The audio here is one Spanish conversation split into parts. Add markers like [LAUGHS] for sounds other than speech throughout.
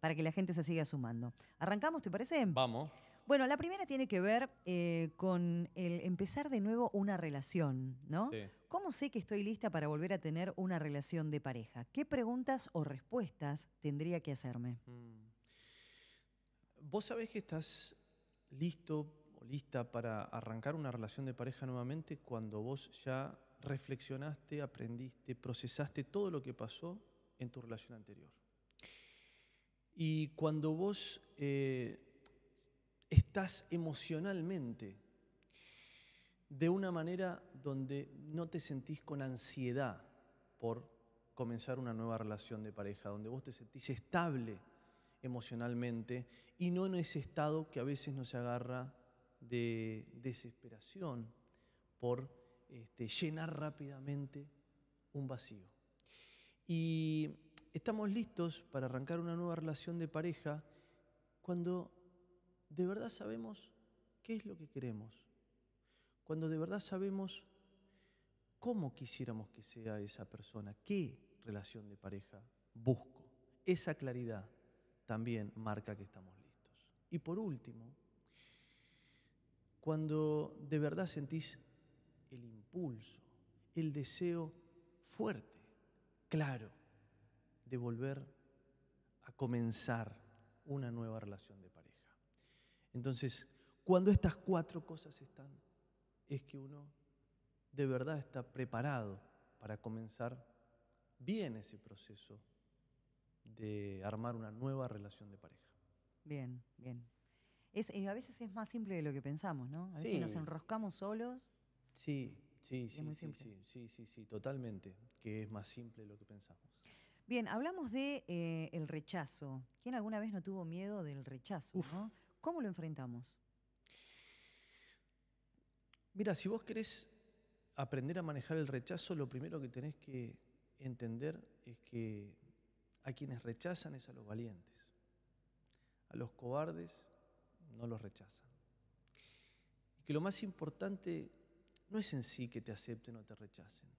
para que la gente se siga sumando. ¿Arrancamos, te parece? Vamos. Bueno, la primera tiene que ver eh, con el empezar de nuevo una relación, ¿no? ¿Cómo sé que estoy lista para volver a tener una relación de pareja? ¿Qué preguntas o respuestas tendría que hacerme? Mm. Vos sabés que estás listo o lista para arrancar una relación de pareja nuevamente cuando vos ya reflexionaste, aprendiste, procesaste todo lo que pasó en tu relación anterior. Y cuando vos eh, estás emocionalmente de una manera donde no te sentís con ansiedad por comenzar una nueva relación de pareja, donde vos te sentís estable emocionalmente y no en ese estado que a veces nos agarra de desesperación por este, llenar rápidamente un vacío. Y Estamos listos para arrancar una nueva relación de pareja cuando de verdad sabemos qué es lo que queremos, cuando de verdad sabemos cómo quisiéramos que sea esa persona, qué relación de pareja busco. Esa claridad también marca que estamos listos. Y por último, cuando de verdad sentís el impulso, el deseo fuerte, claro, de volver a comenzar una nueva relación de pareja. Entonces, cuando estas cuatro cosas están, es que uno de verdad está preparado para comenzar bien ese proceso de armar una nueva relación de pareja. Bien, bien. Es, eh, a veces es más simple de lo que pensamos, ¿no? A veces nos enroscamos solos. Sí, sí, sí, sí, sí, sí, sí, sí, totalmente, que es más simple de lo que pensamos. Bien, hablamos de eh, el rechazo. ¿Quién alguna vez no tuvo miedo del rechazo? ¿Cómo lo enfrentamos? Mira, si vos querés aprender a manejar el rechazo, lo primero que tenés que entender es que a quienes rechazan es a los valientes. A los cobardes no los rechazan. Y que lo más importante no es en sí que te acepten o te rechacen,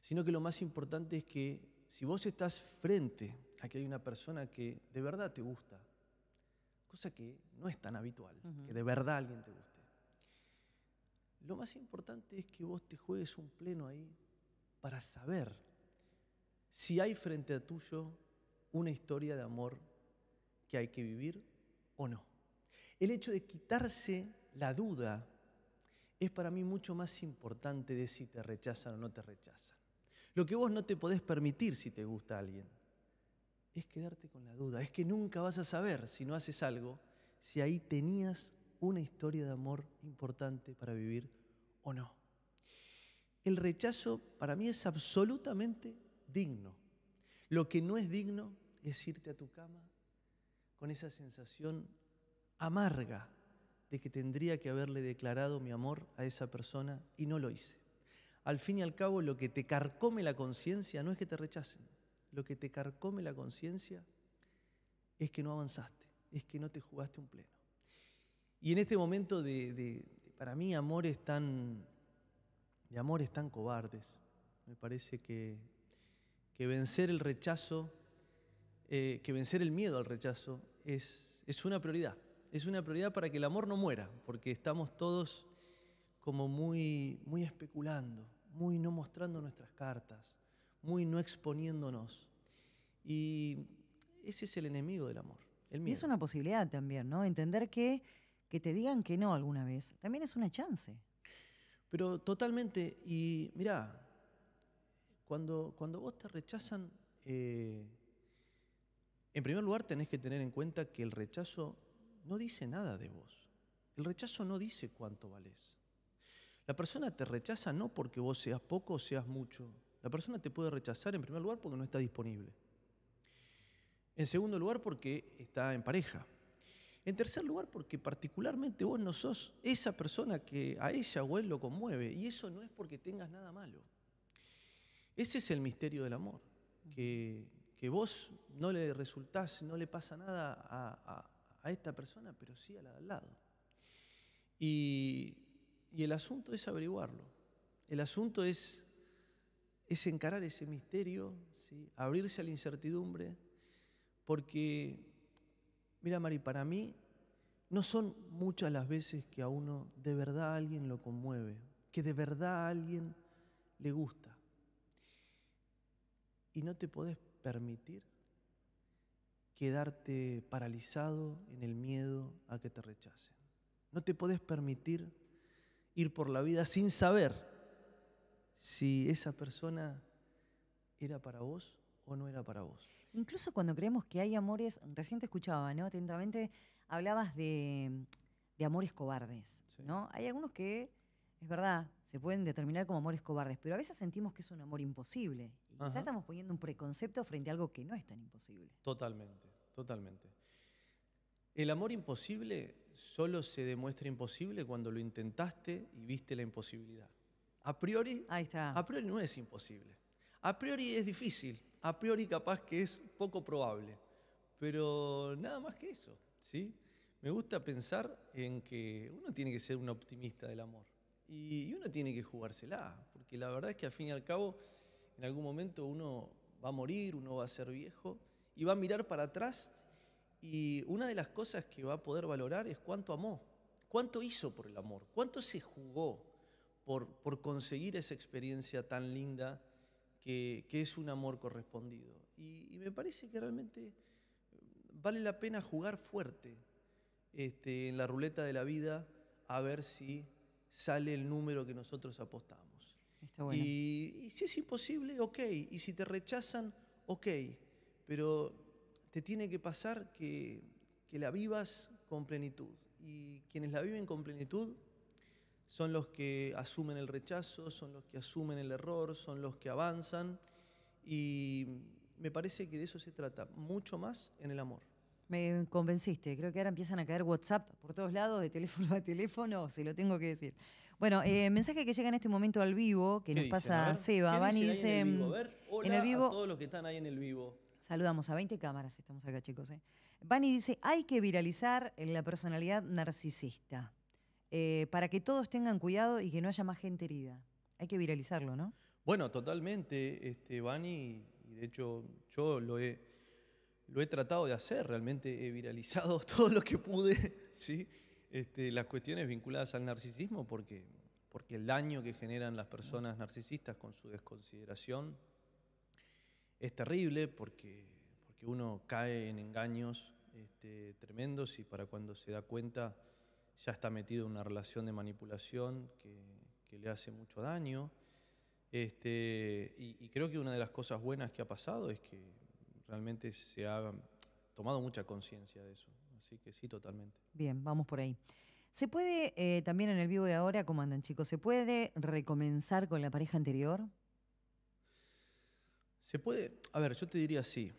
sino que lo más importante es que si vos estás frente a que hay una persona que de verdad te gusta, cosa que no es tan habitual, que de verdad alguien te guste, lo más importante es que vos te juegues un pleno ahí para saber si hay frente a tuyo una historia de amor que hay que vivir o no. El hecho de quitarse la duda es para mí mucho más importante de si te rechazan o no te rechazan. Lo que vos no te podés permitir si te gusta a alguien es quedarte con la duda, es que nunca vas a saber si no haces algo, si ahí tenías una historia de amor importante para vivir o no. El rechazo para mí es absolutamente digno. Lo que no es digno es irte a tu cama con esa sensación amarga de que tendría que haberle declarado mi amor a esa persona y no lo hice al fin y al cabo lo que te carcome la conciencia no es que te rechacen, lo que te carcome la conciencia es que no avanzaste, es que no te jugaste un pleno. Y en este momento de, para mí, amores tan, de amores tan cobardes, me parece que, que vencer el rechazo, eh, que vencer el miedo al rechazo es, es una prioridad. Es una prioridad para que el amor no muera, porque estamos todos como muy, muy especulando, muy no mostrando nuestras cartas, muy no exponiéndonos. Y ese es el enemigo del amor. El es una posibilidad también, ¿no? Entender que, te digan que no alguna vez también es una chance. Pero totalmente, y mirá, cuando, cuando vos te rechazan, eh, en primer lugar tenés que tener en cuenta que el rechazo no dice nada de vos. El rechazo no dice cuánto valés. La persona te rechaza no porque vos seas poco o seas mucho. La persona te puede rechazar en primer lugar porque no está disponible. En segundo lugar porque está en pareja. En tercer lugar porque particularmente vos no sos esa persona que a ella o él lo conmueve. Y eso no es porque tengas nada malo. Ese es el misterio del amor. Que, vos no le resultás, no le pasa nada a, esta persona, pero sí a la de al lado. Y y el asunto es averiguarlo. El asunto es, es encarar ese misterio, abrirse a la incertidumbre, porque, mira Mari, para mí no son muchas las veces que a uno de verdad alguien lo conmueve, que de verdad a alguien le gusta. Y no te podés permitir quedarte paralizado en el miedo a que te rechacen. No te podés permitir ir por la vida sin saber si esa persona era para vos o no era para vos. Incluso cuando creemos que hay amores, recién te escuchaba, ¿no? Atentamente hablabas de, amores cobardes, ¿no? Hay algunos que, es verdad, se pueden determinar como amores cobardes, pero a veces sentimos que es un amor imposible. Y quizás estamos poniendo un preconcepto frente a algo que no es tan imposible. Totalmente, totalmente. El amor imposible solo se demuestra imposible cuando lo intentaste y viste la imposibilidad. A priori, a priori no es imposible. A priori es difícil, a priori capaz que es poco probable, pero nada más que eso, ¿sí? Me gusta pensar en que uno tiene que ser un optimista del amor y uno tiene que jugársela, porque la verdad es que al fin y al cabo en algún momento uno va a morir, uno va a ser viejo y va a mirar para atrás y una de las cosas que va a poder valorar es cuánto amó, cuánto hizo por el amor, cuánto se jugó por, por conseguir esa experiencia tan linda que, es un amor correspondido. Y, me parece que realmente eh, vale la pena jugar fuerte este, en la ruleta de la vida a ver si sale el número que nosotros apostamos. y, si es imposible, ok. Y si te rechazan, ok. Pero tiene que pasar que, la vivas con plenitud. Y quienes la viven con plenitud son los que asumen el rechazo, son los que asumen el error, son los que avanzan. Y me parece que de eso se trata, mucho más en el amor. Me convenciste, creo que ahora empiezan a caer WhatsApp por todos lados, de teléfono a teléfono, se lo tengo que decir. Bueno, eh, mensaje que llega en este momento al vivo, que nos pasa a Seba. Van y dicen en hola a todos los que están ahí en el vivo. Saludamos a 20 cámaras, estamos acá chicos. ¿eh? Vani dice, hay que viralizar la personalidad narcisista eh, para que todos tengan cuidado y que no haya más gente herida. Hay que viralizarlo, ¿no? Bueno, totalmente, este, Vani, de hecho yo lo he, tratado de hacer, realmente he viralizado [LAUGHS] todo lo que pude, [LAUGHS] este, las cuestiones vinculadas al narcisismo, porque, porque el daño que generan las personas narcisistas con su desconsideración es terrible porque, porque uno cae en engaños este, tremendos y para cuando se da cuenta ya está metido en una relación de manipulación que, le hace mucho daño. Este, y, creo que una de las cosas buenas que ha pasado es que realmente se ha tomado mucha conciencia de eso. Así que sí, totalmente. Bien, vamos por ahí. ¿Se puede, eh, también en el vivo de ahora, andan chicos, se puede recomenzar con la pareja anterior? Se puede, a ver, yo te diría así.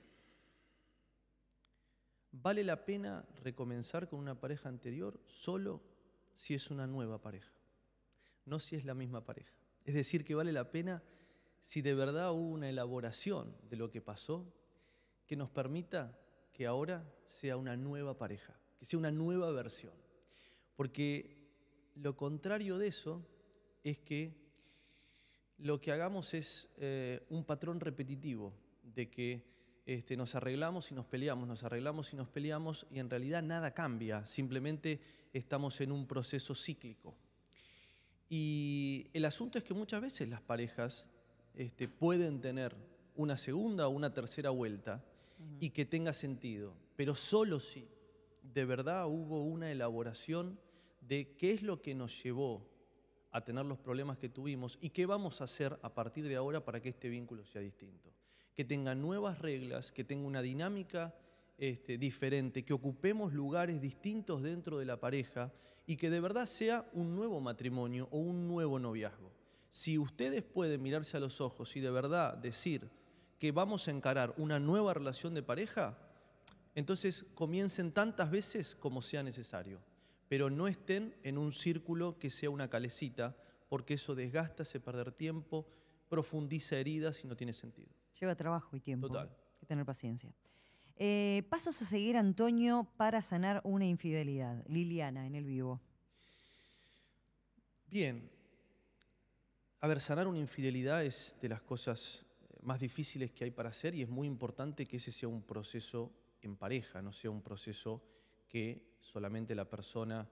¿Vale la pena recomenzar con una pareja anterior solo si es una nueva pareja? No si es la misma pareja. Es decir, que vale la pena si de verdad hubo una elaboración de lo que pasó que nos permita que ahora sea una nueva pareja, que sea una nueva versión. Porque lo contrario de eso es que lo que hagamos es eh, un patrón repetitivo de que este, nos arreglamos y nos peleamos, nos arreglamos y nos peleamos y en realidad nada cambia, simplemente estamos en un proceso cíclico. Y el asunto es que muchas veces las parejas este, pueden tener una segunda o una tercera vuelta y que tenga sentido, pero solo si de verdad hubo una elaboración de qué es lo que nos llevó a tener los problemas que tuvimos y qué vamos a hacer a partir de ahora para que este vínculo sea distinto. Que tenga nuevas reglas, que tenga una dinámica este, diferente, que ocupemos lugares distintos dentro de la pareja y que de verdad sea un nuevo matrimonio o un nuevo noviazgo. Si ustedes pueden mirarse a los ojos y de verdad decir que vamos a encarar una nueva relación de pareja, entonces comiencen tantas veces como sea necesario pero no estén en un círculo que sea una calecita, porque eso desgasta, hace perder tiempo, profundiza heridas y no tiene sentido. Lleva trabajo y tiempo. Total. Hay que tener paciencia. Eh, pasos a seguir, Antonio, para sanar una infidelidad. Liliana, en el vivo. Bien. A ver, sanar una infidelidad es de las cosas eh, más difíciles que hay para hacer y es muy importante que ese sea un proceso en pareja, no sea un proceso que solamente la persona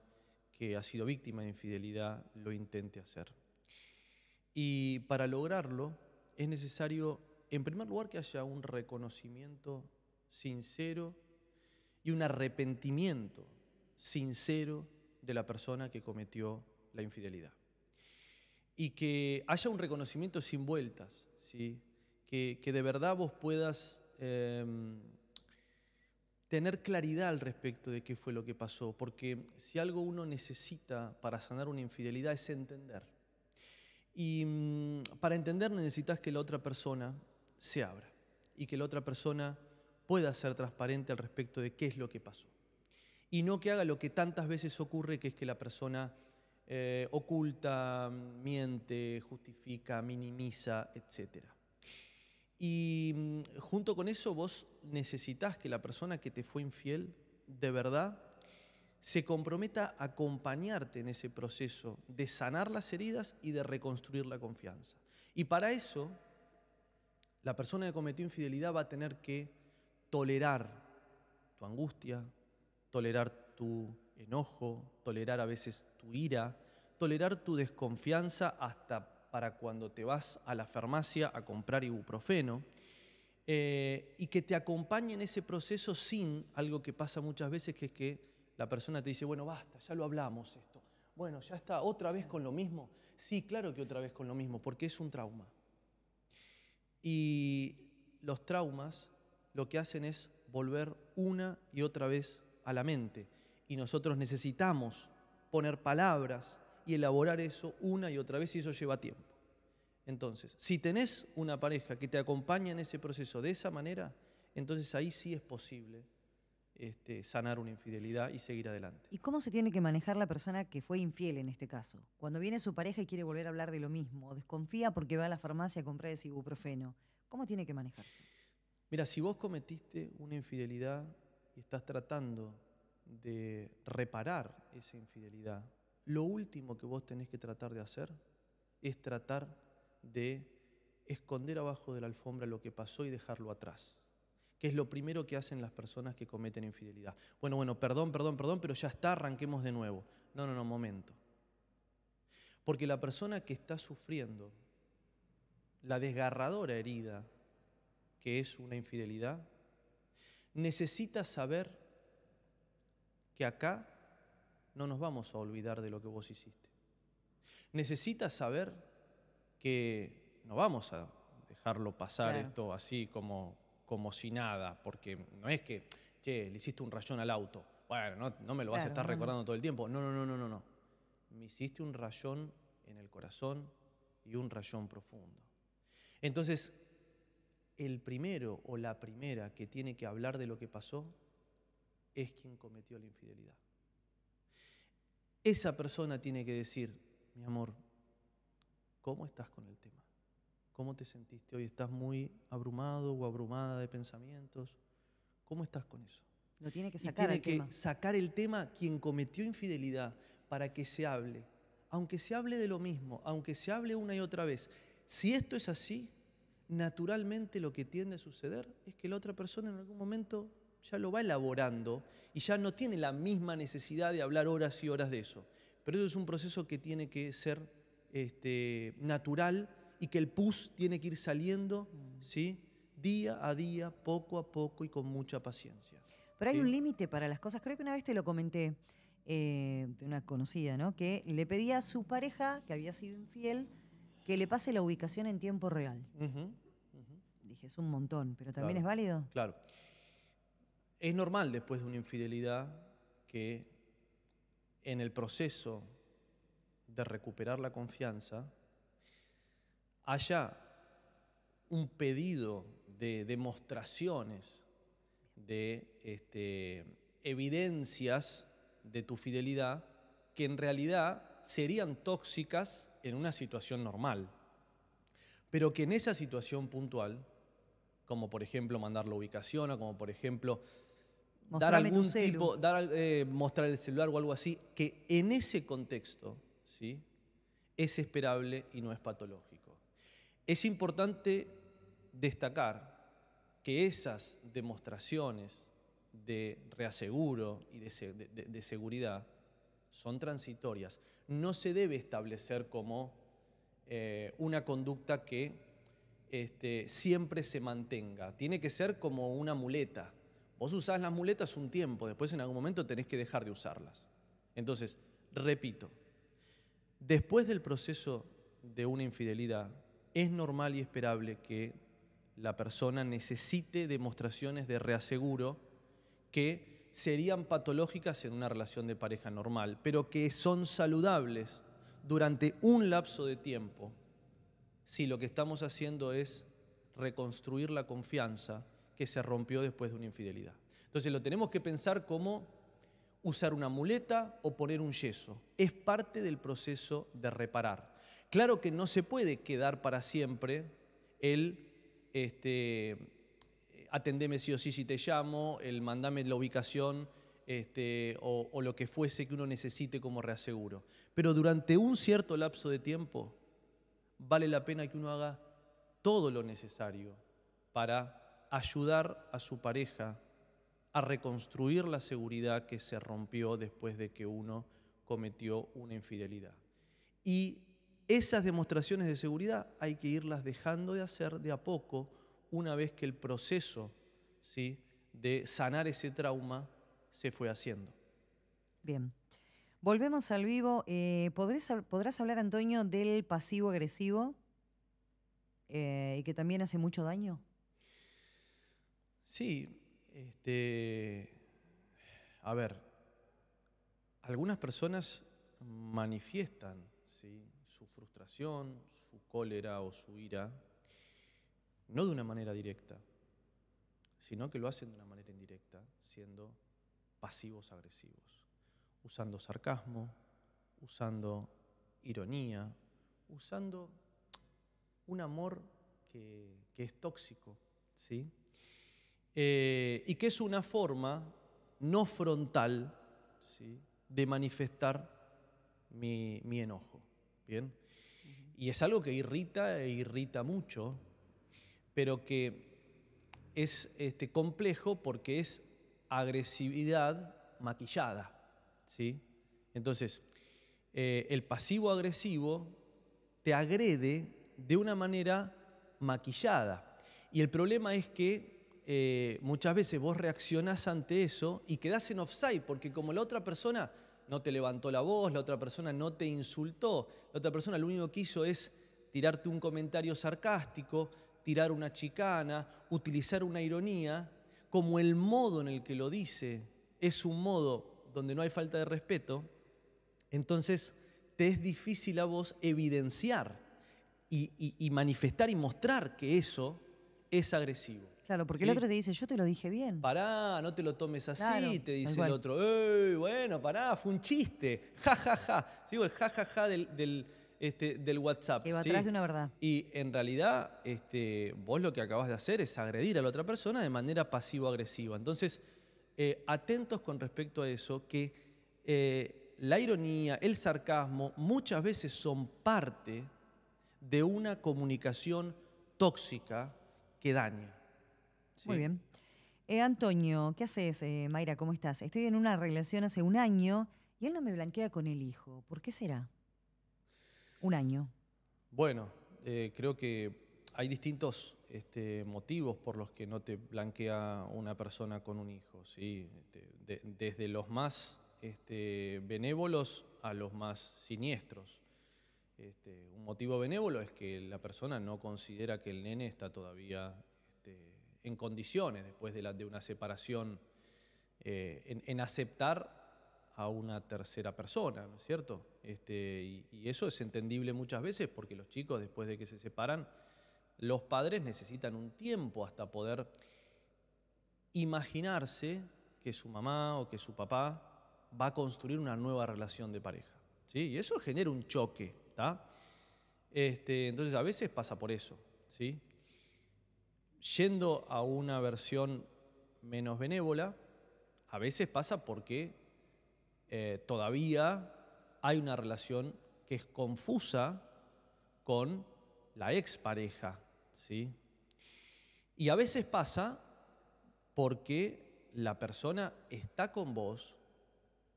que ha sido víctima de infidelidad lo intente hacer. Y para lograrlo es necesario, en primer lugar, que haya un reconocimiento sincero y un arrepentimiento sincero de la persona que cometió la infidelidad. Y que haya un reconocimiento sin vueltas, ¿sí? que, de verdad vos puedas... Em, tener claridad al respecto de qué fue lo que pasó, porque si algo uno necesita para sanar una infidelidad es entender. Y mm, para entender necesitas que la otra persona se abra y que la otra persona pueda ser transparente al respecto de qué es lo que pasó. Y no que haga lo que tantas veces ocurre, que es que la persona eh, oculta, miente, justifica, minimiza, etcétera. Y mm, junto con eso vos necesitas que la persona que te fue infiel, de verdad, se comprometa a acompañarte en ese proceso de sanar las heridas y de reconstruir la confianza. Y para eso, la persona que cometió infidelidad va a tener que tolerar tu angustia, tolerar tu enojo, tolerar a veces tu ira, tolerar tu desconfianza hasta para cuando te vas a la farmacia a comprar ibuprofeno eh, y que te acompañe en ese proceso sin algo que pasa muchas veces, que es que la persona te dice, bueno, basta, ya lo hablamos esto. Bueno, ya está, otra vez con lo mismo. Sí, claro que otra vez con lo mismo, porque es un trauma. Y los traumas lo que hacen es volver una y otra vez a la mente. Y nosotros necesitamos poner palabras y elaborar eso una y otra vez y eso lleva tiempo. Entonces, si tenés una pareja que te acompaña en ese proceso de esa manera, entonces ahí sí es posible este, sanar una infidelidad y seguir adelante. ¿Y cómo se tiene que manejar la persona que fue infiel en este caso? Cuando viene su pareja y quiere volver a hablar de lo mismo, desconfía porque va a la farmacia a comprar ese ibuprofeno, ¿cómo tiene que manejarse? Mira, si vos cometiste una infidelidad y estás tratando de reparar esa infidelidad lo último que vos tenés que tratar de hacer es tratar de esconder abajo de la alfombra lo que pasó y dejarlo atrás, que es lo primero que hacen las personas que cometen infidelidad. Bueno, bueno, perdón, perdón, perdón, pero ya está, arranquemos de nuevo. No, no, no, momento. Porque la persona que está sufriendo la desgarradora herida que es una infidelidad, necesita saber que acá no nos vamos a olvidar de lo que vos hiciste. Necesitas saber que no vamos a dejarlo pasar esto así como, como si nada, porque no es que, che, le hiciste un rayón al auto. Bueno, no, me lo vas a estar recordando todo el tiempo. no, no, no, no, no. Me hiciste un rayón en el corazón y un rayón profundo. Entonces, el primero o la primera que tiene que hablar de lo que pasó es quien cometió la infidelidad. Esa persona tiene que decir, mi amor, ¿cómo estás con el tema? ¿Cómo te sentiste hoy? ¿Estás muy abrumado o abrumada de pensamientos? ¿Cómo estás con eso? Lo tiene que sacar. Y tiene que sacar el tema quien cometió infidelidad para que se hable. Aunque se hable de lo mismo, aunque se hable una y otra vez. Si esto es así, naturalmente lo que tiende a suceder es que la otra persona en algún momento ya lo va elaborando y ya no tiene la misma necesidad de hablar horas y horas de eso. Pero eso es un proceso que tiene que ser este, natural y que el pus tiene que ir saliendo, mm. ¿sí? Día a día, poco a poco y con mucha paciencia. Pero hay un límite para las cosas. Creo que una vez te lo comenté, de eh, una conocida, ¿no? Que le pedía a su pareja, que había sido infiel, que le pase la ubicación en tiempo real. Dije, es un montón, pero también es válido. Claro. Es normal después de una infidelidad que en el proceso de recuperar la confianza haya un pedido de demostraciones, de este, evidencias de tu fidelidad que en realidad serían tóxicas en una situación normal, pero que en esa situación puntual, como por ejemplo mandar la ubicación o como por ejemplo dar algún tipo, eh, mostrar el celular o algo así, que en ese contexto ¿sí? es esperable y no es patológico. Es importante destacar que esas demostraciones de reaseguro y de, seguridad son transitorias. No se debe establecer como eh, una conducta que este, siempre se mantenga. Tiene que ser como una muleta Vos usás las muletas un tiempo, después en algún momento tenés que dejar de usarlas. Entonces, repito, después del proceso de una infidelidad, es normal y esperable que la persona necesite demostraciones de reaseguro que serían patológicas en una relación de pareja normal, pero que son saludables durante un lapso de tiempo si lo que estamos haciendo es reconstruir la confianza que se rompió después de una infidelidad. Entonces lo tenemos que pensar como usar una muleta o poner un yeso. Es parte del proceso de reparar. Claro que no se puede quedar para siempre el este, atendeme sí o sí si te llamo, el mandame la ubicación este, o, o lo que fuese que uno necesite como reaseguro. Pero durante un cierto lapso de tiempo vale la pena que uno haga todo lo necesario para ayudar a su pareja a reconstruir la seguridad que se rompió después de que uno cometió una infidelidad. Y esas demostraciones de seguridad hay que irlas dejando de hacer de a poco una vez que el proceso ¿sí? de sanar ese trauma se fue haciendo. Bien. Volvemos al vivo. Eh, ¿podrás, hablar, Antonio, del pasivo agresivo eh, y que también hace mucho daño? Sí, este, a ver, algunas personas manifiestan su frustración, su cólera o su ira, no de una manera directa, sino que lo hacen de una manera indirecta, siendo pasivos agresivos, usando sarcasmo, usando ironía, usando un amor que, que es tóxico, ¿sí? Eh, y que es una forma no frontal de manifestar mi, enojo. ¿bien? Y es algo que irrita e irrita mucho, pero que es este, complejo porque es agresividad maquillada. ¿sí? Entonces, eh, el pasivo agresivo te agrede de una manera maquillada. Y el problema es que eh, muchas veces vos reaccionás ante eso y quedás en offside, porque como la otra persona no te levantó la voz, la otra persona no te insultó, la otra persona lo único que hizo es tirarte un comentario sarcástico, tirar una chicana, utilizar una ironía, como el modo en el que lo dice es un modo donde no hay falta de respeto, entonces te es difícil a vos evidenciar y manifestar y mostrar que eso es agresivo. Claro, porque el otro te dice, yo te lo dije bien. Pará, no te lo tomes así, te dice el otro. bueno, pará, fue un chiste. jajaja. ja, Sigo el jajaja este, del, WhatsApp. Que va atrás de una verdad. Y en realidad, este, vos lo que acabas de hacer es agredir a la otra persona de manera pasivo-agresiva. Entonces, eh, atentos con respecto a eso, que eh, la ironía, el sarcasmo, muchas veces son parte de una comunicación tóxica que daña. Muy bien. Eh, Antonio, ¿qué haces? Eh, Mayra, ¿cómo estás? Estoy en una relación hace un año y él no me blanquea con el hijo. ¿Por qué será? Un año. Bueno, eh, creo que hay distintos este, motivos por los que no te blanquea una persona con un hijo. ¿sí? Este, desde los más este, benévolos a los más siniestros. un motivo benévolo es que la persona no considera que el nene está todavía en condiciones después de, una separación, eh, en, aceptar a una tercera persona, ¿no es cierto? Este, y, eso es entendible muchas veces porque los chicos después de que se separan, los padres necesitan un tiempo hasta poder imaginarse que su mamá o que su papá va a construir una nueva relación de pareja. ¿sí? Y eso genera un choque. Este, entonces a veces pasa por eso. ¿sí? Yendo a una versión menos benévola, a veces pasa porque eh, todavía hay una relación que es confusa con la expareja. ¿sí? Y a veces pasa porque la persona está con vos,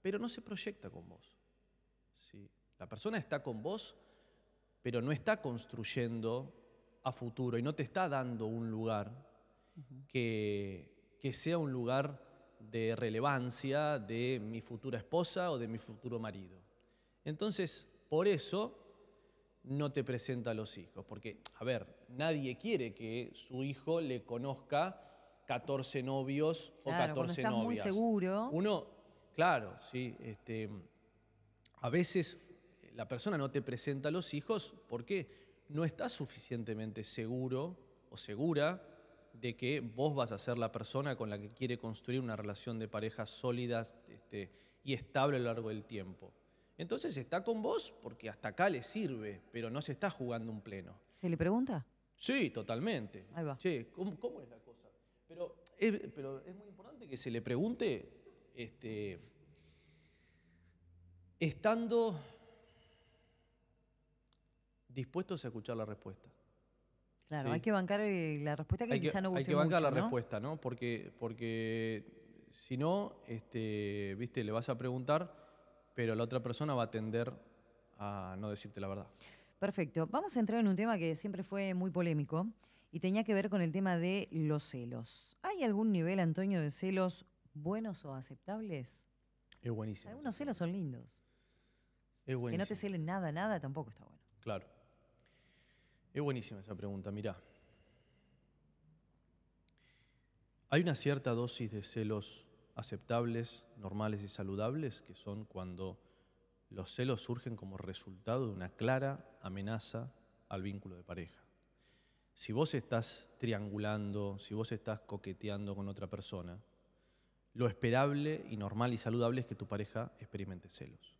pero no se proyecta con vos. ¿sí? La persona está con vos, pero no está construyendo a futuro y no te está dando un lugar que, sea un lugar de relevancia de mi futura esposa o de mi futuro marido. Entonces, por eso no te presenta a los hijos, porque, a ver, nadie quiere que su hijo le conozca 14 novios o 14 no novias. muy seguro. Uno, claro, sí, este, a veces la persona no te presenta a los hijos, ¿por qué? no está suficientemente seguro o segura de que vos vas a ser la persona con la que quiere construir una relación de pareja sólida este, y estable a lo largo del tiempo. Entonces está con vos porque hasta acá le sirve, pero no se está jugando un pleno. ¿Se le pregunta? Sí, totalmente. Ahí va. Sí, ¿cómo, es la cosa? Eh, pero es, muy importante que se le pregunte, este, estando dispuestos a escuchar la respuesta. Claro, hay que bancar la respuesta que, quizá no guste Hay que bancar la respuesta, ¿no? Porque, porque si no, este, viste, le vas a preguntar, pero la otra persona va a tender a no decirte la verdad. Perfecto. Vamos a entrar en un tema que siempre fue muy polémico y tenía que ver con el tema de los celos. ¿Hay algún nivel, Antonio, de celos buenos o aceptables? Es buenísimo. Algunos celos son lindos. Es buenísimo. Que no te celen nada, nada, tampoco está bueno. Claro. Es buenísima esa pregunta, mirá. Hay una cierta dosis de celos aceptables, normales y saludables, que son cuando los celos surgen como resultado de una clara amenaza al vínculo de pareja. Si vos estás triangulando, si vos estás coqueteando con otra persona, lo esperable y normal y saludable es que tu pareja experimente celos.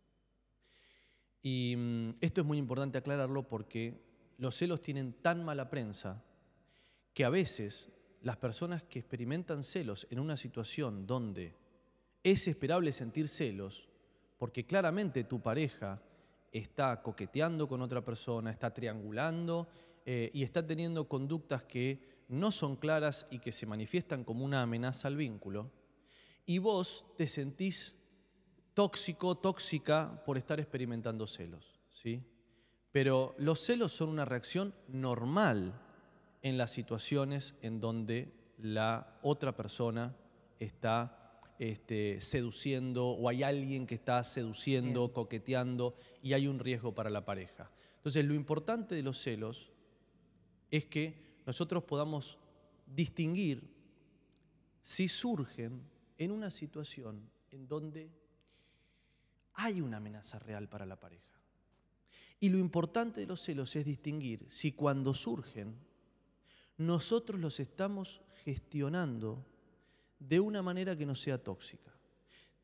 Y mm, esto es muy importante aclararlo porque los celos tienen tan mala prensa que a veces las personas que experimentan celos en una situación donde es esperable sentir celos, porque claramente tu pareja está coqueteando con otra persona, está triangulando eh, y está teniendo conductas que no son claras y que se manifiestan como una amenaza al vínculo, y vos te sentís tóxico, tóxica por estar experimentando celos, ¿sí? Pero los celos son una reacción normal en las situaciones en donde la otra persona está este, seduciendo o hay alguien que está seduciendo, coqueteando y hay un riesgo para la pareja. Entonces lo importante de los celos es que nosotros podamos distinguir si surgen en una situación en donde hay una amenaza real para la pareja. Y lo importante de los celos es distinguir si cuando surgen nosotros los estamos gestionando de una manera que no sea tóxica.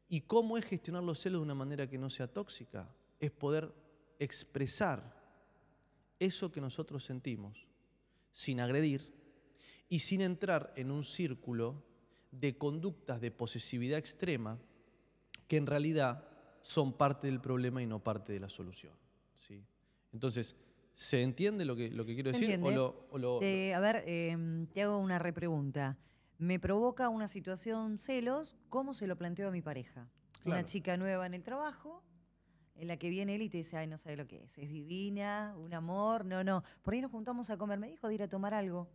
¿Y cómo es gestionar los celos de una manera que no sea tóxica? Es poder expresar eso que nosotros sentimos sin agredir y sin entrar en un círculo de conductas de posesividad extrema que en realidad son parte del problema y no parte de la solución. ¿sí? Entonces, ¿se entiende lo que, lo que quiero decir? Eh, a ver, em, te hago una repregunta. Me provoca una situación celos, ¿cómo se lo planteo a mi pareja? Una chica nueva en el trabajo, en la que viene él y te dice, ay, no sabe lo que es, es divina, un amor, no, no. Por ahí nos juntamos a comer, me dijo de ir a tomar algo.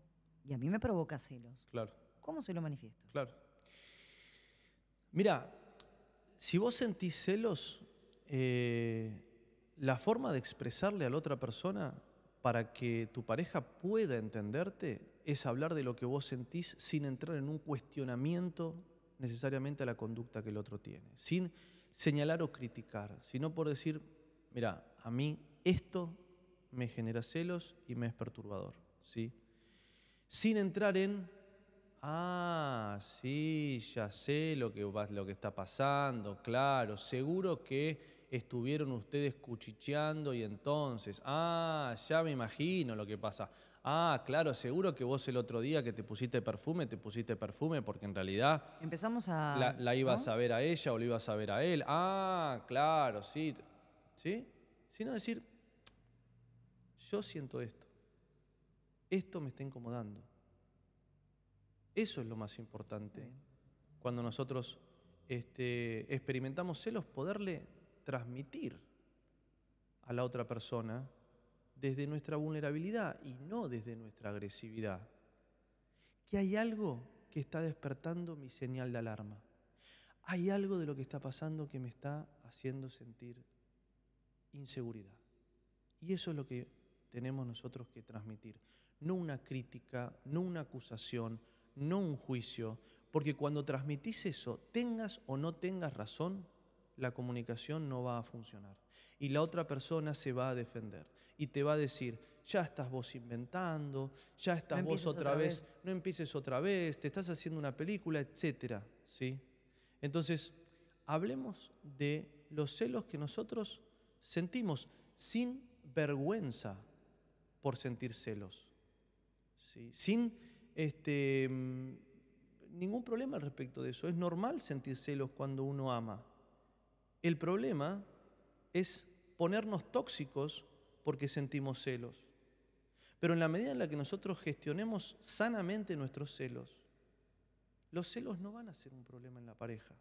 Y a mí me provoca celos. Claro. ¿Cómo se lo manifiesto? Claro. Mira, si vos sentís celos, eh, la forma de expresarle a la otra persona para que tu pareja pueda entenderte es hablar de lo que vos sentís sin entrar en un cuestionamiento necesariamente a la conducta que el otro tiene, sin señalar o criticar, sino por decir, mira, a mí esto me genera celos y me es perturbador, ¿sí? Sin entrar en, ah, sí, ya sé lo que, lo que está pasando, claro, seguro que estuvieron ustedes cuchicheando y entonces, ah, ya me imagino lo que pasa. Ah, claro, seguro que vos el otro día que te pusiste perfume, te pusiste perfume porque en realidad... Empezamos a... La, ibas a ver a ella o lo ibas a ver a él. Ah, claro, sí. ¿Sí? Sino decir, yo siento esto. Esto me está incomodando. Eso es lo más importante. Cuando nosotros este, experimentamos celos, poderle transmitir a la otra persona desde nuestra vulnerabilidad y no desde nuestra agresividad. Que hay algo que está despertando mi señal de alarma. Hay algo de lo que está pasando que me está haciendo sentir inseguridad. Y eso es lo que tenemos nosotros que transmitir. No una crítica, no una acusación, no un juicio. Porque cuando transmitís eso, tengas o no tengas razón, la comunicación no va a funcionar. Y la otra persona se va a defender y te va a decir, ya estás vos inventando, ya estás vos otra, vez, no empieces otra vez, te estás haciendo una película, etc. ¿sí? Entonces, hablemos de los celos que nosotros sentimos sin vergüenza por sentir celos, sin este, mm, ningún problema al respecto de eso. Es normal sentir celos cuando uno ama. El problema es ponernos tóxicos porque sentimos celos. Pero en la medida en la que nosotros gestionemos sanamente nuestros celos, los celos no van a ser un problema en la pareja.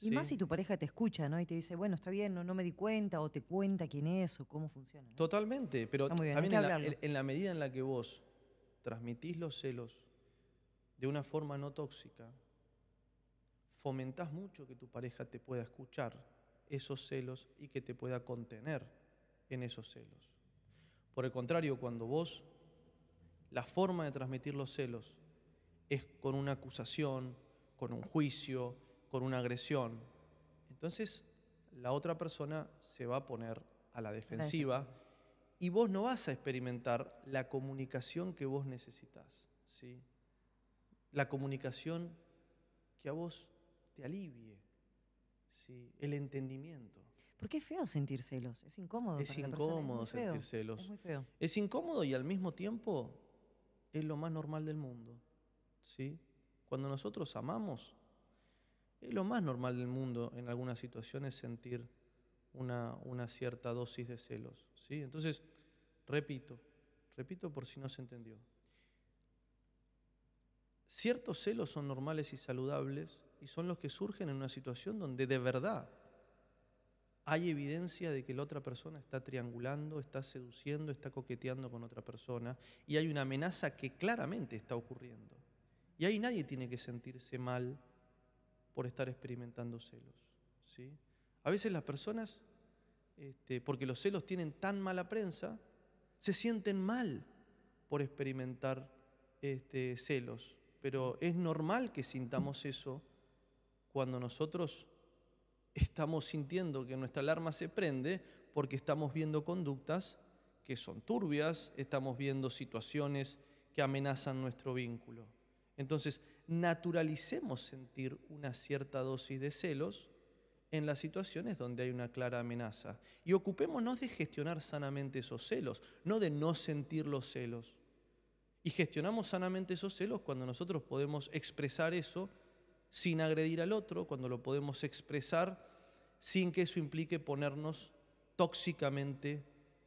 Y más si tu pareja te escucha, ¿no? Y te dice, bueno, está bien, no, me di cuenta, o te cuenta quién es, o cómo funciona. Totalmente, pero en la medida en la que vos transmitís los celos de una forma no tóxica, fomentás mucho que tu pareja te pueda escuchar esos celos y que te pueda contener en esos celos. Por el contrario, cuando vos, la forma de transmitir los celos es con una acusación, con un juicio, con una agresión, entonces la otra persona se va a poner a la defensiva y vos no vas a experimentar la comunicación que vos necesitas, ¿sí? la comunicación que a vos alivie el entendimiento. Porque es feo sentir celos, es incómodo. Es incómodo sentir celos. Es incómodo y al mismo tiempo es lo más normal del mundo. ¿sí? Cuando nosotros amamos, es lo más normal del mundo en algunas situaciones sentir una, una cierta dosis de celos. ¿sí? Entonces, repito, repito por si no se entendió. Ciertos celos son normales y saludables y son los que surgen en una situación donde de verdad hay evidencia de que la otra persona está triangulando, está seduciendo, está coqueteando con otra persona y hay una amenaza que claramente está ocurriendo. Y ahí nadie tiene que sentirse mal por estar experimentando celos. ¿sí? A veces las personas, este, porque los celos tienen tan mala prensa, se sienten mal por experimentar este, celos. Pero es normal que sintamos eso cuando nosotros estamos sintiendo que nuestra alarma se prende porque estamos viendo conductas que son turbias, estamos viendo situaciones que amenazan nuestro vínculo. Entonces, naturalicemos sentir una cierta dosis de celos en las situaciones donde hay una clara amenaza. Y ocupémonos de gestionar sanamente esos celos, no de no sentir los celos. Y gestionamos sanamente esos celos cuando nosotros podemos expresar eso sin agredir al otro, cuando lo podemos expresar sin que eso implique ponernos tóxicamente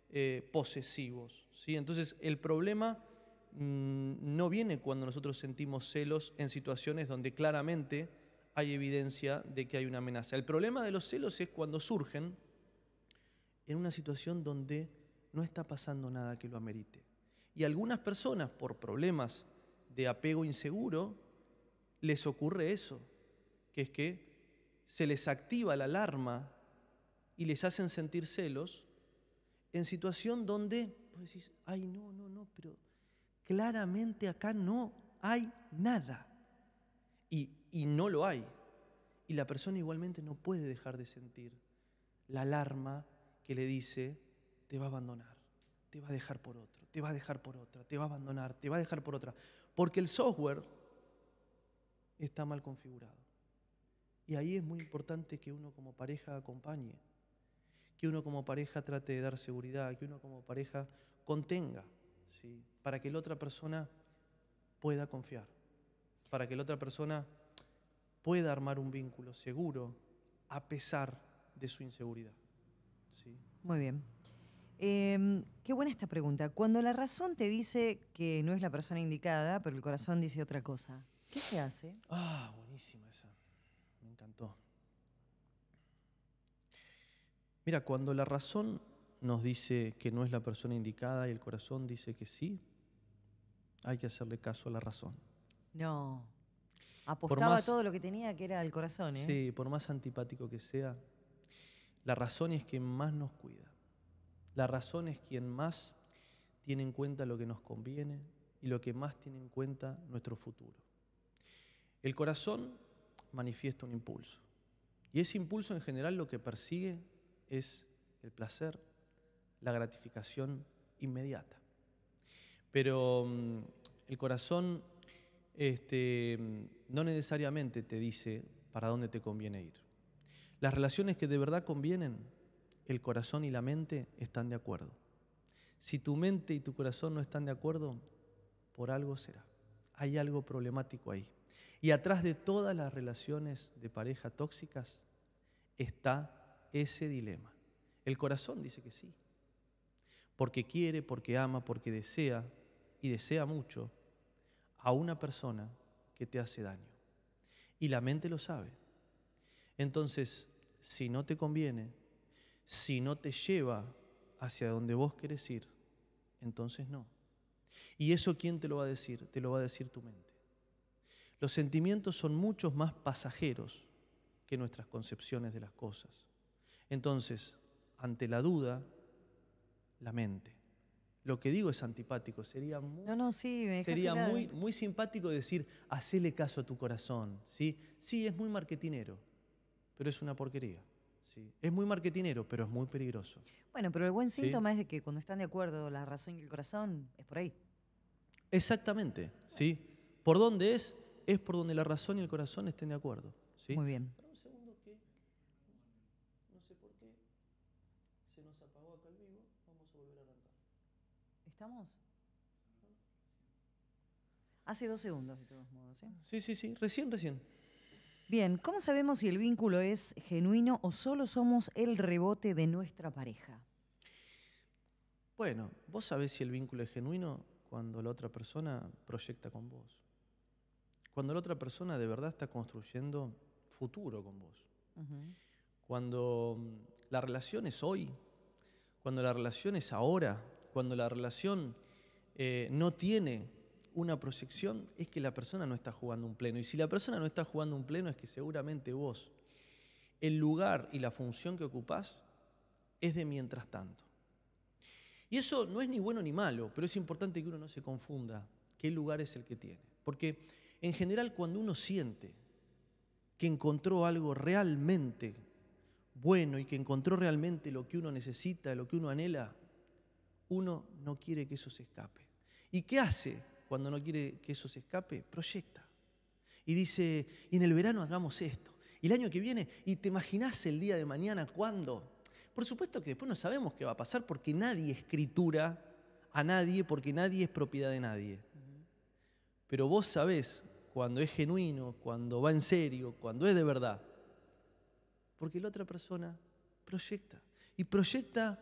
eh, posesivos. Entonces el problema mm, no viene cuando nosotros sentimos celos en situaciones donde claramente hay evidencia de que hay una amenaza. El problema de los celos es cuando surgen en una situación donde no está pasando nada que lo amerite. Y algunas personas, por problemas de apego inseguro, les ocurre eso, que es que se les activa la alarma y les hacen sentir celos en situación donde vos decís, ay, no, no, no, pero claramente acá no hay nada. Y, y no lo hay. Y la persona igualmente no puede dejar de sentir la alarma que le dice, te va a abandonar, te va a dejar por otro, te va a dejar por otra, te va a abandonar, te va a dejar por otra. Porque el software está mal configurado. Y ahí es muy importante que uno como pareja acompañe, que uno como pareja trate de dar seguridad, que uno como pareja contenga, ¿sí? para que la otra persona pueda confiar, para que la otra persona pueda armar un vínculo seguro a pesar de su inseguridad. ¿sí? Muy bien. Em, qué buena esta pregunta. Cuando la razón te dice que no es la persona indicada, pero el corazón dice otra cosa, ¿Qué se hace? Ah, buenísima esa. Me encantó. Mira, cuando la razón nos dice que no es la persona indicada y el corazón dice que sí, hay que hacerle caso a la razón. No. Apostaba todo lo que tenía que era el corazón, ¿eh? Sí, por más antipático que sea, la razón es quien más nos cuida. La razón es quien más tiene en cuenta lo que nos conviene y lo que más tiene en cuenta nuestro futuro. El corazón manifiesta un impulso. Y ese impulso en general lo que persigue es el placer, la gratificación inmediata. Pero mm, el corazón este, no necesariamente te dice para dónde te conviene ir. Las relaciones que de verdad convienen, el corazón y la mente están de acuerdo. Si tu mente y tu corazón no están de acuerdo, por algo será. Hay algo problemático ahí. Y atrás de todas las relaciones de pareja tóxicas está ese dilema. El corazón dice que sí, porque quiere, porque ama, porque desea y desea mucho a una persona que te hace daño. Y la mente lo sabe. Entonces, si no te conviene, si no te lleva hacia donde vos querés ir, entonces no. ¿Y eso quién te lo va a decir? Te lo va a decir tu mente. Los sentimientos son muchos más pasajeros que nuestras concepciones de las cosas. Entonces, ante la duda, la mente. Lo que digo es antipático, sería muy, no, sería muy, muy simpático decir, hacele caso a tu corazón. ¿sí? sí, es muy marketinero, pero es una porquería. Sí. Es muy marketinero, pero es muy peligroso. Bueno, pero el buen síntoma es de que cuando están de acuerdo la razón y el corazón, es por ahí. Exactamente, ¿sí? ¿Por dónde es? es por donde la razón y el corazón estén de acuerdo. Muy bien. no sé por qué se nos apagó acá vivo. Vamos a volver a arrancar. ¿Estamos? Hace dos segundos, de todos modos. Sí, ¿eh? sí, sí, sí. recién, recién. Bien, ¿cómo sabemos si el vínculo es genuino o solo somos el rebote de nuestra pareja? Bueno, vos sabés si el vínculo es genuino cuando la otra persona proyecta con vos cuando la otra persona de verdad está construyendo futuro con vos. Cuando mm, la relación es hoy, cuando la relación es ahora, cuando la relación eh, no tiene una proyección, es que la persona no está jugando un pleno. Y si la persona no está jugando un pleno, es que seguramente vos, el lugar y la función que ocupás es de mientras tanto. Y eso no es ni bueno ni malo, pero es importante que uno no se confunda qué lugar es el que tiene. Porque en general, cuando uno siente que encontró algo realmente bueno y que encontró realmente lo que uno necesita, lo que uno anhela, uno no quiere que eso se escape. ¿Y qué hace cuando no quiere que eso se escape? Proyecta. Y dice, y en el verano hagamos esto. Y el año que viene, y te imaginas el día de mañana cuándo. Por supuesto que después no sabemos qué va a pasar porque nadie escritura a nadie, porque nadie es propiedad de nadie. Pero vos sabés cuando es genuino, cuando va en serio, cuando es de verdad. Porque la otra persona proyecta. Y proyecta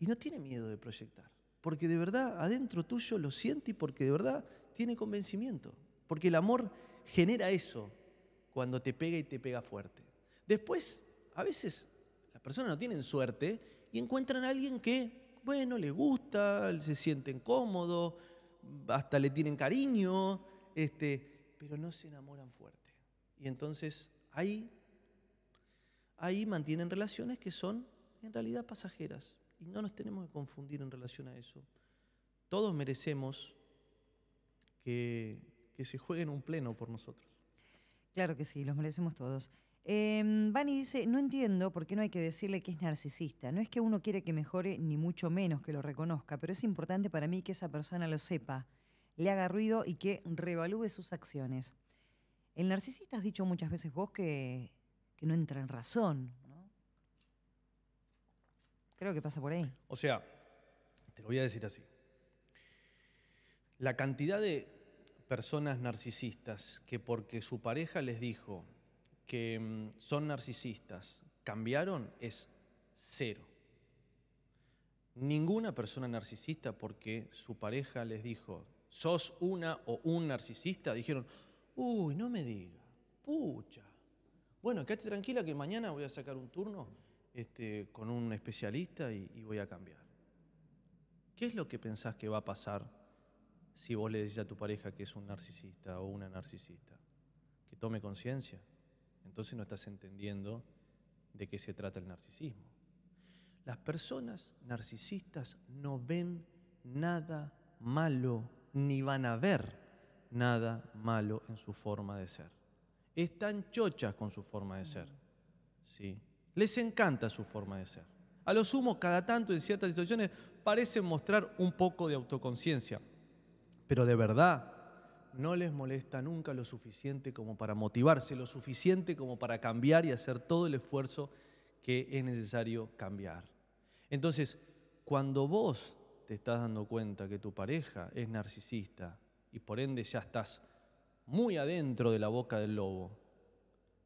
y no tiene miedo de proyectar. Porque de verdad adentro tuyo lo siente y porque de verdad tiene convencimiento. Porque el amor genera eso cuando te pega y te pega fuerte. Después, a veces las personas no tienen suerte y encuentran a alguien que, bueno, le gusta, se sienten cómodos, hasta le tienen cariño, este, pero no se enamoran fuerte. Y entonces ahí, ahí mantienen relaciones que son en realidad pasajeras. Y no nos tenemos que confundir en relación a eso. Todos merecemos que, se juegue en un pleno por nosotros. Claro que sí, los merecemos todos. Eh, Vani dice, no entiendo por qué no hay que decirle que es narcisista. No es que uno quiere que mejore, ni mucho menos que lo reconozca, pero es importante para mí que esa persona lo sepa le haga ruido y que revalúe sus acciones. El narcisista has dicho muchas veces vos que, no entra en razón, Creo que pasa por ahí. O sea, te lo voy a decir así. La cantidad de personas narcisistas que porque su pareja les dijo que mm, son narcisistas cambiaron es cero. Ninguna persona narcisista porque su pareja les dijo sos una o un narcisista, dijeron, uy, no me diga, pucha. Bueno, quédate tranquila que mañana voy a sacar un turno este, con un especialista y, y voy a cambiar. ¿Qué es lo que pensás que va a pasar si vos le decís a tu pareja que es un narcisista o una narcisista? Que tome conciencia. Entonces no estás entendiendo de qué se trata el narcisismo. Las personas narcisistas no ven nada malo ni van a ver nada malo en su forma de ser. Están chochas con su forma de ser. ¿sí? Les encanta su forma de ser. A lo sumo, cada tanto en ciertas situaciones parecen mostrar un poco de autoconciencia, pero de verdad no les molesta nunca lo suficiente como para motivarse, lo suficiente como para cambiar y hacer todo el esfuerzo que es necesario cambiar. Entonces, cuando vos te estás dando cuenta que tu pareja es narcisista y por ende ya estás muy adentro de la boca del lobo,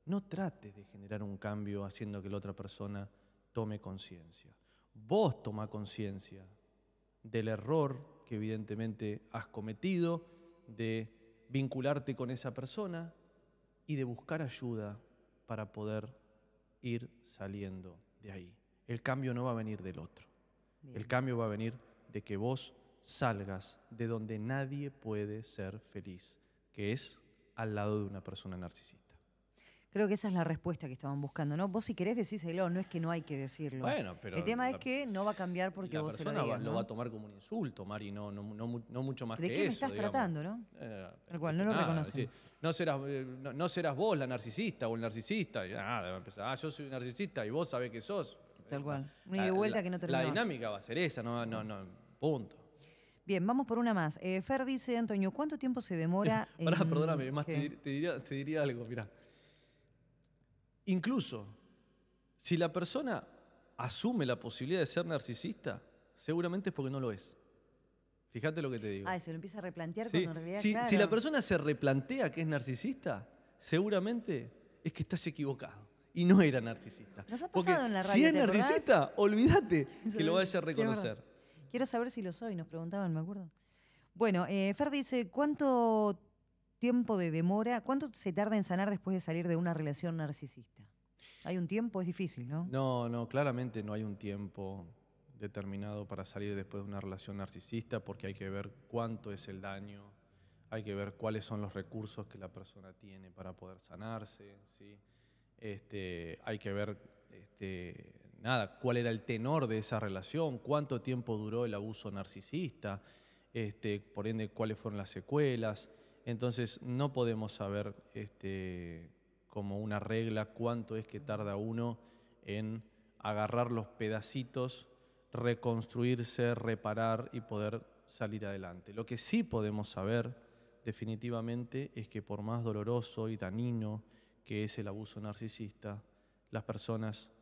no trates de generar un cambio haciendo que la otra persona tome conciencia. Vos toma conciencia del error que evidentemente has cometido, de vincularte con esa persona y de buscar ayuda para poder ir saliendo de ahí. El cambio no va a venir del otro. El cambio va a venir de que vos salgas de donde nadie puede ser feliz, que es al lado de una persona narcisista. Creo que esa es la respuesta que estaban buscando, ¿no? Vos si querés decíselo, no es que no hay que decirlo. Bueno, pero... El tema es que no va a cambiar porque vos se lo digas, va, ¿no? lo va a tomar como un insulto, Mari, no, no, mucho más ¿De que eso. ¿De qué me estás tratando, no? Eh, Tal cual no este, lo reconoces. No serás, eh, no, serás vos la narcisista o el narcisista. ah, yo soy narcisista y vos sabés que sos. Tal cual. vuelta que La dinámica va a ser esa, no, no, no Punto. Bien, vamos por una más. Eh, Fer dice, Antonio, ¿cuánto tiempo se demora? Ahora, [LAUGHS] perdóname, más te, diría, algo, mirá. Incluso si la persona asume la posibilidad de ser narcisista, seguramente es porque no lo es. Fíjate lo que te digo. Ah, eso lo empieza a replantear con realidad. Si, la persona se replantea que es narcisista, seguramente es que estás equivocado y no era narcisista. Nos ha pasado en la radio. Si es narcisista, olvídate [LAUGHS] que lo vayas a reconocer. Quiero saber si lo soy, nos preguntaban, me acuerdo. Bueno, eh, Fer dice, ¿cuánto tiempo de demora, cuánto se tarda en sanar después de salir de una relación narcisista? ¿Hay un tiempo? Es difícil, ¿no? No, no, claramente no hay un tiempo determinado para salir después de una relación narcisista porque hay que ver cuánto es el daño, hay que ver cuáles son los recursos que la persona tiene para poder sanarse, este, hay que ver este, nada, cuál era el tenor de esa relación, cuánto tiempo duró el abuso narcisista, este, por ende cuáles fueron las secuelas. Entonces no podemos saber este, como una regla cuánto es que tarda uno en agarrar los pedacitos, reconstruirse, reparar y poder salir adelante. Lo que sí podemos saber definitivamente es que por más doloroso y dañino que es el abuso narcisista, las personas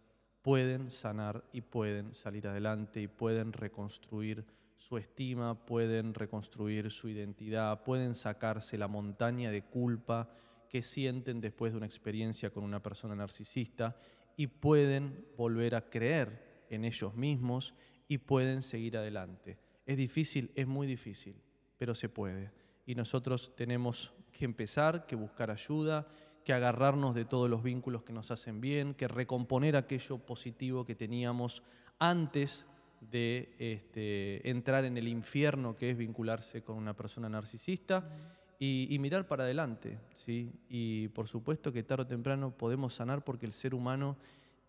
pueden sanar y pueden salir adelante y pueden reconstruir su estima, pueden reconstruir su identidad, pueden sacarse la montaña de culpa que sienten después de una experiencia con una persona narcisista y pueden volver a creer en ellos mismos y pueden seguir adelante. Es difícil, es muy difícil, pero se puede. Y nosotros tenemos que empezar, que buscar ayuda que agarrarnos de todos los vínculos que nos hacen bien, que recomponer aquello positivo que teníamos antes de este, entrar en el infierno que es vincularse con una persona narcisista y, y, mirar para adelante. ¿sí? Y por supuesto que tarde o temprano podemos sanar porque el ser humano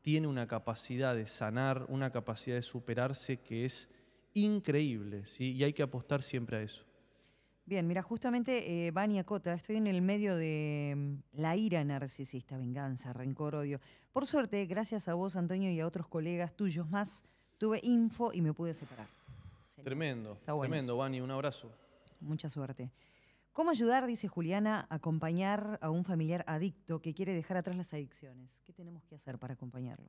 tiene una capacidad de sanar, una capacidad de superarse que es increíble ¿sí? y hay que apostar siempre a eso. Bien, mira, justamente, eh, Vania Cota, estoy en el medio de mm, la ira narcisista, venganza, rencor, odio. Por suerte, gracias a vos, Antonio, y a otros colegas tuyos más, tuve info y me pude separar. Tremendo, Está bueno tremendo, Vani, un abrazo. Mucha suerte. ¿Cómo ayudar, dice Juliana, a acompañar a un familiar adicto que quiere dejar atrás las adicciones? ¿Qué tenemos que hacer para acompañarlo?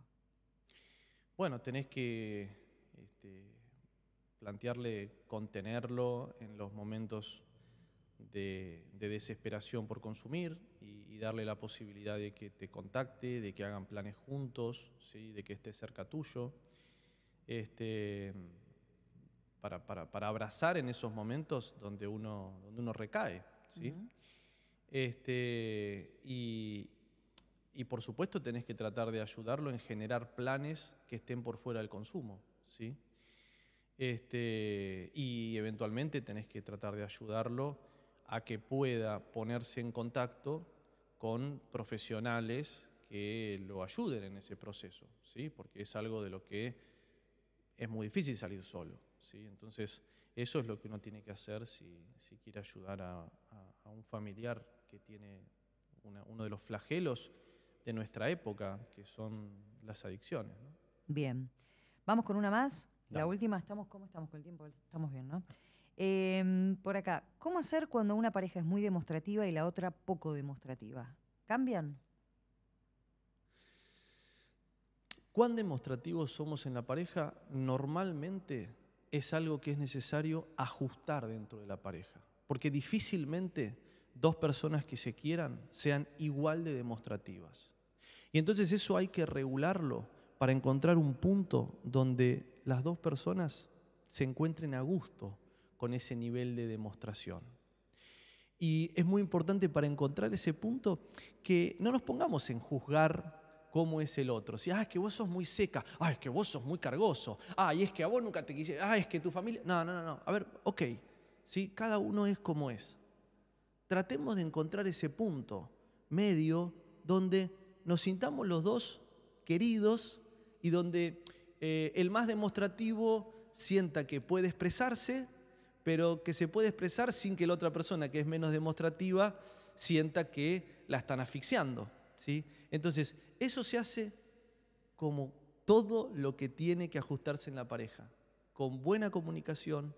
Bueno, tenés que este, plantearle contenerlo en los momentos de, desesperación por consumir y, darle la posibilidad de que te contacte, de que hagan planes juntos, ¿sí? de que esté cerca tuyo. Este, para, abrazar en esos momentos donde uno, donde uno recae. ¿sí? este, y, por supuesto tenés que tratar de ayudarlo en generar planes que estén por fuera del consumo. ¿sí? Este, y eventualmente tenés que tratar de ayudarlo a que pueda ponerse en contacto con profesionales que lo ayuden en ese proceso, ¿sí? porque es algo de lo que es muy difícil salir solo. Entonces, eso es lo que uno tiene que hacer si, quiere ayudar a, un familiar que tiene uno de los flagelos de nuestra época, que son las adicciones. Bien, vamos con una más. La última, estamos, ¿cómo estamos con el tiempo? Estamos bien, ¿no? Em, por acá, ¿cómo hacer cuando una pareja es muy demostrativa y la otra poco demostrativa? ¿Cambian? ¿Cuán demostrativos somos en la pareja? Normalmente es algo que es necesario ajustar dentro de la pareja, porque difícilmente dos personas que se quieran sean igual de demostrativas. Y entonces eso hay que regularlo para encontrar un punto donde las dos personas se encuentren a gusto con ese nivel de demostración. Y es muy importante para encontrar ese punto que no nos pongamos en juzgar cómo es el otro. Si, ah, es que vos sos muy seca, ah, es que vos sos muy cargoso, ah, y es que a vos nunca te quise, ah, es que tu familia... No, no, no, A ver, ok, ¿sí? cada uno es como es. Tratemos de encontrar ese punto medio donde nos sintamos los dos queridos y donde eh, el más demostrativo sienta que puede expresarse, pero que se puede expresar sin que la otra persona, que es menos demostrativa, sienta que la están asfixiando. ¿sí? Entonces, eso se hace como todo lo que tiene que ajustarse en la pareja, con buena comunicación,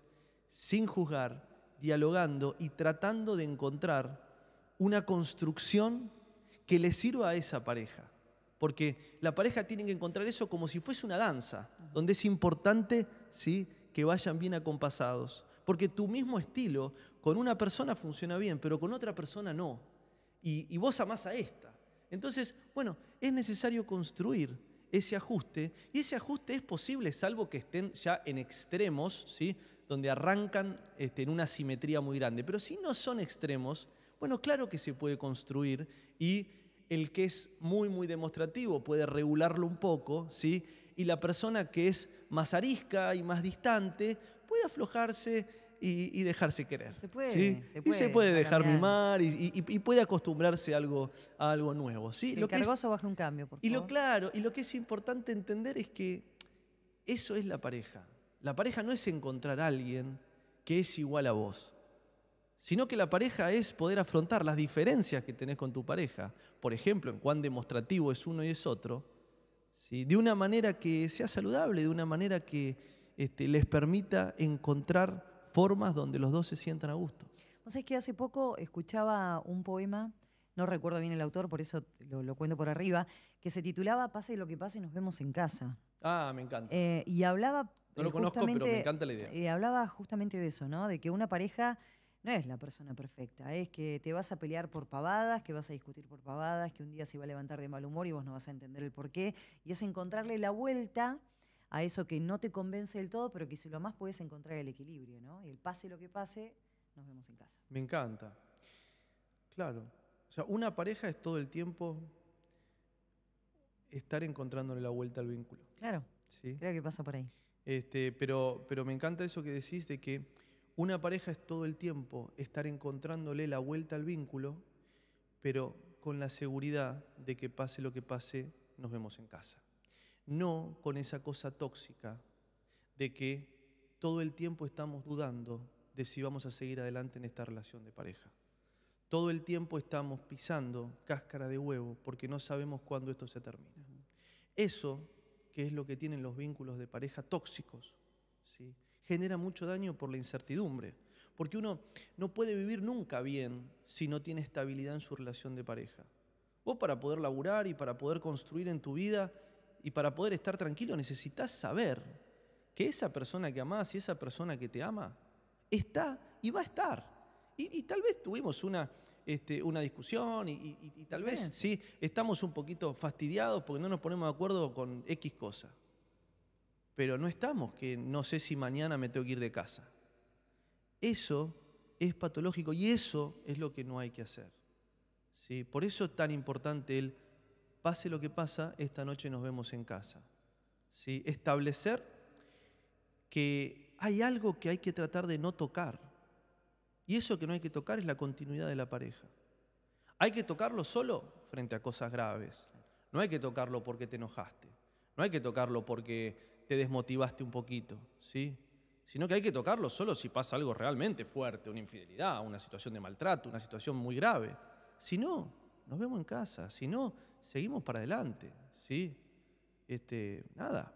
sin juzgar, dialogando y tratando de encontrar una construcción que le sirva a esa pareja porque la pareja tiene que encontrar eso como si fuese una danza, donde es importante ¿sí? que vayan bien acompasados, porque tu mismo estilo con una persona funciona bien, pero con otra persona no, y, vos amás a esta. Entonces, bueno, es necesario construir ese ajuste, y ese ajuste es posible salvo que estén ya en extremos, ¿sí? donde arrancan este, en una simetría muy grande, pero si no son extremos, bueno, claro que se puede construir y el que es muy, muy demostrativo puede regularlo un poco, ¿sí? Y la persona que es más arisca y más distante puede aflojarse y, dejarse querer. Se puede, ¿sí? se puede. Y se puede dejar mimar y, puede acostumbrarse a algo, algo nuevo, ¿sí? lo que que es, baja un cambio, por favor. Y lo claro, y lo que es importante entender es que eso es la pareja. La pareja no es encontrar a alguien que es igual a vos sino que la pareja es poder afrontar las diferencias que tenés con tu pareja, por ejemplo, en cuán demostrativo es uno y es otro, de una manera que sea saludable, de una manera que este, les permita encontrar formas donde los dos se sientan a gusto. ¿Vos sabés que hace poco escuchaba un poema, no recuerdo bien el autor, por eso lo, cuento por arriba, que se titulaba Pase lo que pase y nos vemos en casa. Ah, me encanta. Eh, y hablaba... No lo eh, conozco, pero me encanta la idea. Eh, hablaba justamente de eso, ¿no? De que una pareja no es la persona perfecta, es que te vas a pelear por pavadas, que vas a discutir por pavadas, que un día se va a levantar de mal humor y vos no vas a entender el por qué, y es encontrarle la vuelta a eso que no te convence del todo, pero que si lo más puedes encontrar el equilibrio, ¿no? Y el pase lo que pase, nos vemos en casa. Me encanta. Claro. O sea, una pareja es todo el tiempo estar encontrándole la vuelta al vínculo. Claro. ¿Sí? Creo que pasa por ahí. Este, pero, pero me encanta eso que decís de que una pareja es todo el tiempo estar encontrándole la vuelta al vínculo, pero con la seguridad de que pase lo que pase, nos vemos en casa. No con esa cosa tóxica de que todo el tiempo estamos dudando de si vamos a seguir adelante en esta relación de pareja. Todo el tiempo estamos pisando cáscara de huevo porque no sabemos cuándo esto se termina. Eso que es lo que tienen los vínculos de pareja tóxicos, ¿sí? genera mucho daño por la incertidumbre. Porque uno no puede vivir nunca bien si no tiene estabilidad en su relación de pareja. Vos para poder laburar y para poder construir en tu vida y para poder estar tranquilo necesitas saber que esa persona que amás y esa persona que te ama está y va a estar. Y, tal vez tuvimos una, este, una discusión y, y tal vez sí, estamos un poquito fastidiados porque no nos ponemos de acuerdo con X cosa pero no estamos, que no sé si mañana me tengo que ir de casa. Eso es patológico y eso es lo que no hay que hacer. ¿Sí? Por eso es tan importante el, pase lo que pasa, esta noche nos vemos en casa. ¿Sí? Establecer que hay algo que hay que tratar de no tocar. Y eso que no hay que tocar es la continuidad de la pareja. Hay que tocarlo solo frente a cosas graves. No hay que tocarlo porque te enojaste. No hay que tocarlo porque te desmotivaste un poquito, ¿sí? Sino que hay que tocarlo solo si pasa algo realmente fuerte, una infidelidad, una situación de maltrato, una situación muy grave. Si no, nos vemos en casa. Si no, seguimos para adelante, ¿sí? Este, nada,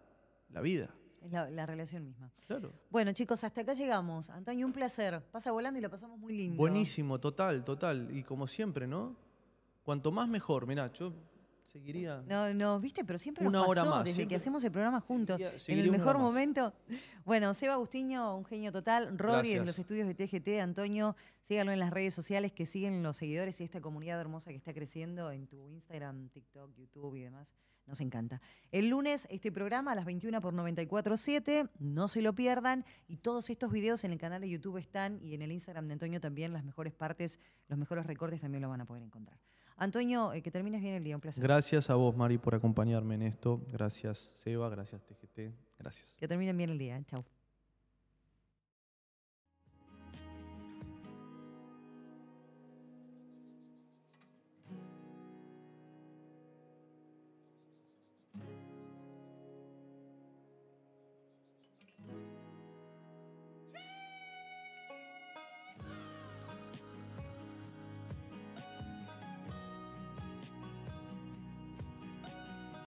la vida. la, relación misma. Claro. Bueno, chicos, hasta acá llegamos. Antonio, un placer. Pasa volando y lo pasamos muy lindo. Buenísimo, total, total. Y como siempre, ¿no? Cuanto más mejor. Mira, yo seguiría. No, no, viste, pero siempre nos pasó hora más, desde que hacemos el programa juntos. Eh, en el mejor momento. Bueno, Seba Agustino, un genio total. Robbie en los estudios de TGT. Antonio, síganlo en las redes sociales, que siguen los seguidores y esta comunidad hermosa que está creciendo en tu Instagram, TikTok, YouTube y demás. Nos encanta. El lunes, este programa a las 21 por 94.7. No se lo pierdan. Y todos estos videos en el canal de YouTube están y en el Instagram de Antonio también. Las mejores partes, los mejores recortes también lo van a poder encontrar. Antonio, eh, que termines bien el día, un placer. Gracias a vos, Mari, por acompañarme en esto. Gracias, Seba, gracias, TGT. Gracias. Que terminen bien el día. ¿eh? Chao.